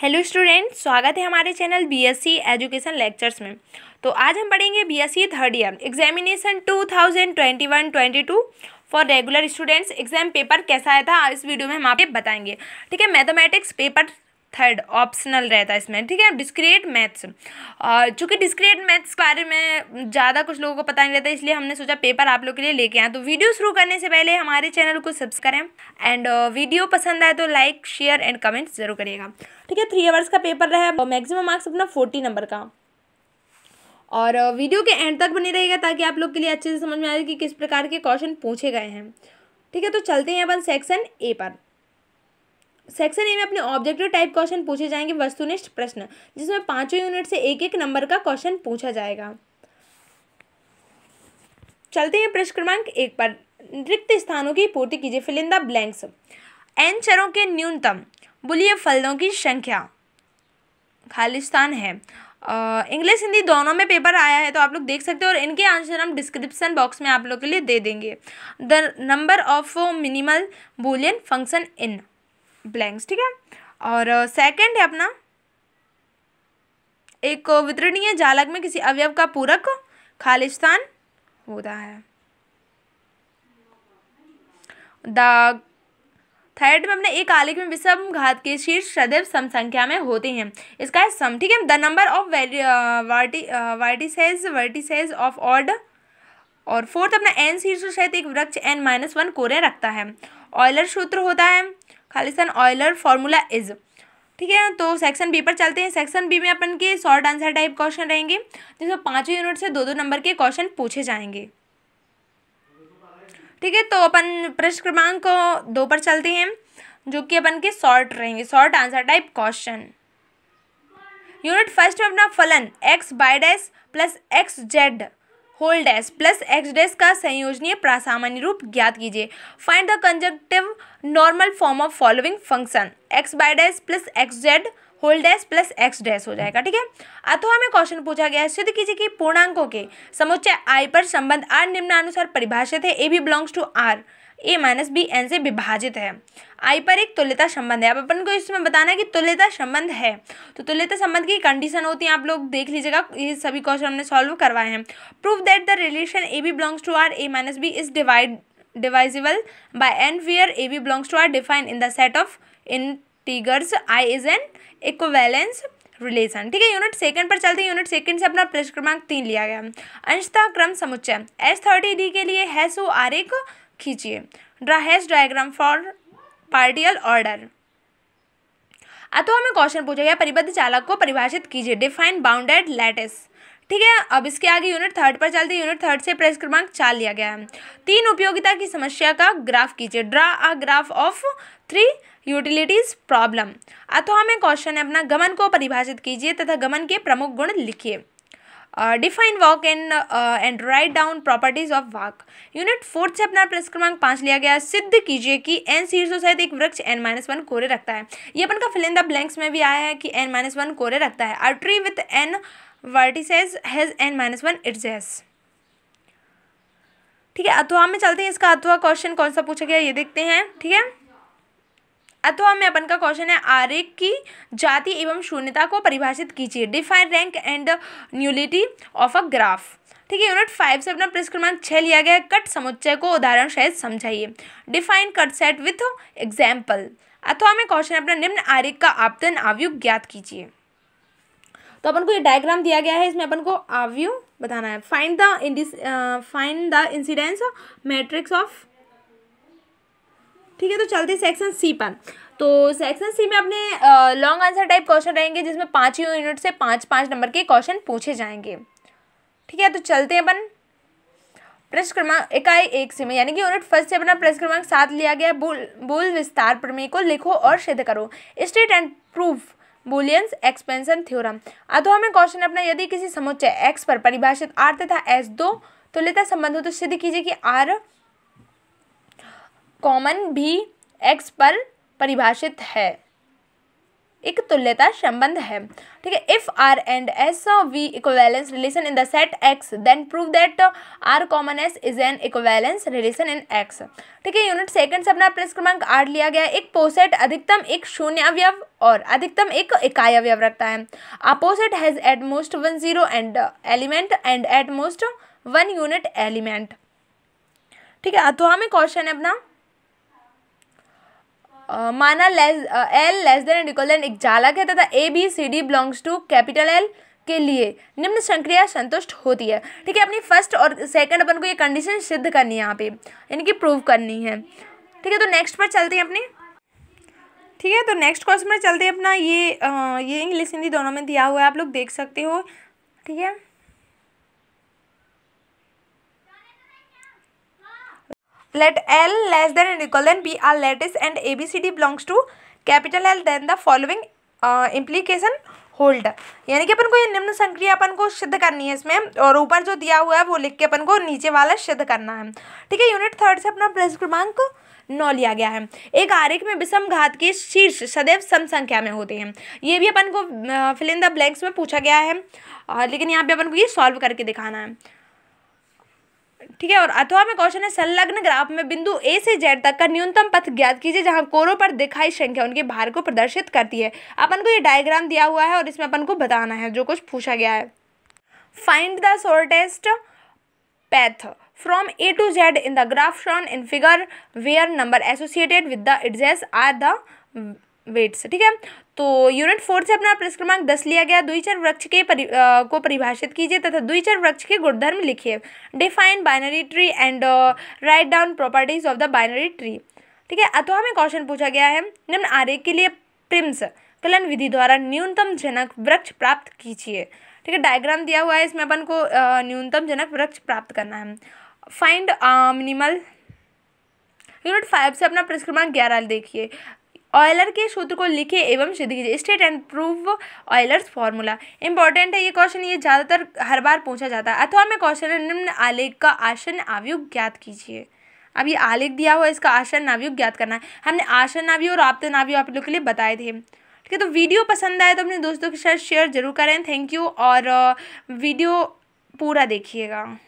hello student स्वागत है हमारे चैनल बीएससी एजुकेशन लेक्चर्स में तो आज हम पढ़ेंगे BSc third year examination 2021-22 for regular students exam paper कैसा आया था इस वीडियो में हम आपको बताएंगे ठीक है मैथमेटिक्स पेपर थर्ड ऑप्शनल रहता है इसमें ठीक है डिस्क्रिएट मैथ्स चूंकि चूँकि डिस्क्रेट मैथ्स के बारे में ज़्यादा कुछ लोगों को पता नहीं रहता इसलिए हमने सोचा पेपर आप लोग के लिए लेके आए तो वीडियो शुरू करने से पहले हमारे चैनल को सब्सक्राइब एंड वीडियो पसंद आए तो लाइक शेयर एंड कमेंट जरूर करिएगा ठीक है थ्री आवर्स का पेपर रहा मैक्सिमम मार्क्स अपना फोर्टी नंबर का और वीडियो के एंड तक बनी रहेगा ताकि आप लोग के लिए अच्छे से समझ में आए कि किस प्रकार के क्वेश्चन पूछे गए हैं ठीक है तो चलते हैं अपन सेक्शन ए पर सेक्शन ए में अपने ऑब्जेक्टिव टाइप क्वेश्चन पूछे जाएंगे वस्तुनिष्ठ प्रश्न जिसमें पांचों यूनिट से एक एक नंबर का क्वेश्चन पूछा जाएगा चलते हैं प्रश्न क्रमांक एक पर रिक्त स्थानों की पूर्ति कीजिए फिलिंदा ब्लैंक्स एन चरों के न्यूनतम बुलिय फलदों की संख्या खालिस्तान है इंग्लिश हिंदी दोनों में पेपर आया है तो आप लोग देख सकते हो और इनके आंसर हम डिस्क्रिप्शन बॉक्स में आप लोग के लिए दे देंगे the number of minimal Boolean function in blanks ठीक है और सेकंड uh, है अपना एक uh, वितरणीय जालक में किसी अवयव का पूरक खालिस्तान होता है द थर्ड में अपने एक आलेख में विषम घात के शीर्ष सदैव सम संख्या में होते हैं इसका है सम ठीक है the number of vertices vertices of odd और फोर्थ अपना एन शीर्ष शायद एक वृक्ष एन माइनस वन कोरे रखता है ऑयलर सूत्र होता है खालिस्तान ऑयलर फॉर्मूला इज ठीक है तो सेक्शन बी पर चलते हैं सेक्शन बी में अपन के शॉर्ट आंसर टाइप क्वेश्चन रहेंगे जिसमें पाँचों यूनिट से दो दो नंबर के क्वेश्चन पूछे जाएंगे ठीक है तो अपन प्रश्न क्रमांक दो पर चलते हैं जो कि अपन के शॉर्ट रहेंगे short answer type question unit first में अपना फलन X by dash plus X Z whole dash plus X dash का संयोजनीय प्रासामान्य रूप ज्ञात कीजिए find the conjunctive normal form of following function X by dash plus X Z whole dash plus X dash हो जाएगा ठीक है अथवा हमें क्वेश्चन पूछा गया है सिद्ध कीजिए कि पूर्णांकों के समुच्चय आई पर संबंध आर निम्नानुसार परिभाषित है ए भी belongs to R a minus b n से विभाजित है आई पर एक तुल्यता संबंध है अब अपन को इसमें बताना है कि तुल्यता संबंध है तो तुल्यता संबंध की कंडीशन होती है आप लोग देख लीजिएगा ये सभी क्वेश्चन हमने सॉल्व करवाए हैं prove that the relation a b belongs to R a minus b is divide divisible by n by a b belongs to R define in the set of integers I is an equivalence relation ठीक है unit second पर चलते हैं unit second से अपना प्रश्न क्रमांक तीन लिया गया अंशता क्रम समुच्चय एस थर्टी डी के लिए हैसु आर एक खींचिए draw Hasse diagram for partial order अतः हमें क्वेश्चन पूछा गया परिबद्ध चालक को परिभाषित कीजिए डिफाइन बाउंडेड लेटेस्ट ठीक है अब इसके आगे यूनिट थर्ड पर चलते यूनिट थर्ड से प्रेस क्रमांक चार लिया गया है तीन उपयोगिता की समस्या का ग्राफ कीजिए draw a graph of three utilities problem अथवा हमें क्वेश्चन है अपना गमन को परिभाषित कीजिए तथा गमन के प्रमुख गुण लिखिए define walk work and write down properties of walk unit fourth से अपना प्रश्न क्रमांक पाँच लिया गया सिद्ध कीजिए कि एन शीर्षों सहित एक वृक्ष एन माइनस वन कोरे रखता है ये अपन का फिलिंदा ब्लैंक्स में भी आया है कि एन माइनस वन कोरे रखता है a tree with n vertices has n minus one edges ठीक है अथवा में चलते हैं इसका अथवा क्वेश्चन कौन सा पूछा गया ये देखते हैं ठीक है अथवा में अपन का क्वेश्चन है आर्य की जाति एवं शून्यता को परिभाषित कीजिए define rank and nullity of a graph ठीक है यूनिट फाइव से अपना प्रश्न क्रमांक छः लिया गया है कट समुच्चय को उदाहरण सहित समझाइए define cut set with example अथवा में क्वेश्चन अपना निम्न आर्य का आपतन आवयु ज्ञात कीजिए तो अपन को ये डायग्राम दिया गया है इसमें अपन को आवयु बताना है find the incidence find the incidence matrix of ठीक है तो चलते सेक्शन सी पर तो सेक्शन सी में अपने लॉन्ग आंसर टाइप क्वेश्चन रहेंगे जिसमें पाँच यूनिट से पाँच पाँच नंबर के क्वेश्चन पूछे जाएंगे ठीक है तो चलते हैं अपन प्रश्न क्रमांक इकाई एक से में यानी कि यूनिट फर्स्ट से अपना प्रश्न क्रमांक सात लिया गया बोल बोल विस्तार प्रमेय को लिखो और सिद्ध करो state and proof Boolean's expansion theorem अतो हमें क्वेश्चन अपना यदि किसी समुच्चय एक्स पर परिभाषित आर तथा एस दो तो लेता संबंध हो तो सिद्ध कीजिए कि आर कॉमन भी एक्स पर परिभाषित है एक तुल्यता संबंध है ठीक है if R and S be equivalence relation in the set X then prove that R common S is an equivalence relation in X ठीक है यूनिट सेकंड से अपना प्रश्न क्रमांक आठ लिया गया एक पोसेट अधिकतम एक शून्य अवयव और अधिकतम एक इकाई अवयव रखता है a poset has at most one zero and element and at most one unit element ठीक है तो हमें क्वेश्चन है अपना माना less L less than and equal than एक जालक है तथा a b c d belongs to capital L के लिए निम्न संक्रिया संतुष्ट होती है ठीक है अपनी फर्स्ट और सेकंड अपन को ये कंडीशन सिद्ध करनी है यहाँ पे यानी कि प्रूव करनी है ठीक है तो नेक्स्ट पर चलते हैं अपने ठीक है तो नेक्स्ट क्वेश्चन पर चलते हैं अपना ये आ, ये इंग्लिश हिंदी दोनों में दिया हुआ है आप लोग देख सकते हो ठीक है let l less than and equal than b are lattice and abcd belongs to capital l then the following uh, implication hold यानी कि अपन को ये निम्न संक्रिया अपन को सिद्ध करनी है इसमें और ऊपर जो दिया हुआ है वो लिख के अपन को नीचे वाला सिद्ध करना है ठीक है यूनिट थर्ड से अपना प्रश्न क्रमांक नौ लिया गया है एक आरेख में विषम घात के शीर्ष सदैव सम संख्या में होते हैं ये भी अपन को फिल द ब्लैंक्स में पूछा गया है लेकिन यहाँ पे अपन को ये सॉल्व करके दिखाना है ठीक है और अथवा में क्वेश्चन है संलग्न ग्राफ में बिंदु ए से जेड तक का न्यूनतम पथ ज्ञात कीजिए जहां कोरों पर दिखाई संख्या उनके भार को प्रदर्शित करती है अपन को ये डायग्राम दिया हुआ है और इसमें अपन को बताना है जो कुछ पूछा गया है find the shortest path from A to Z in the graph shown in figure where number associated with the edges are the weights ठीक है तो यूनिट फोर से अपना प्रश्न क्रमांक दस लिया गया चर वृक्ष के परि, आ, को परिभाषित कीजिए तथा चर वृक्ष के गुणधर्म लिखिए define binary tree and write down properties of the binary tree ठीक है अथवा हमें क्वेश्चन पूछा गया है निम्न आर्य के लिए प्रिम्स कलन विधि द्वारा न्यूनतम जनक वृक्ष प्राप्त कीजिए ठीक है डायग्राम दिया हुआ है इसमें अपन को न्यूनतम जनक वृक्ष प्राप्त करना है फाइंड मिनिमल यूनिट फाइव से अपना प्रश्न क्रमांक ग्यारह देखिए ऑयलर के सूत्र को लिखे एवं सिद्ध कीजिए state and prove Euler's formula important है ये क्वेश्चन ये ज़्यादातर हर बार पूछा जाता है अथवा में क्वेश्चन है निम्न आलेख का आसन आवयुग ज्ञात कीजिए अब ये आलेख दिया हुआ इसका आसन नावयुग ज्ञात करना है हमने आसन नावी और आपते नावी आप लोग के लिए बताए थे ठीक है तो वीडियो पसंद आए तो अपने दोस्तों के साथ शेयर जरूर करें थैंक यू और वीडियो uh, पूरा देखिएगा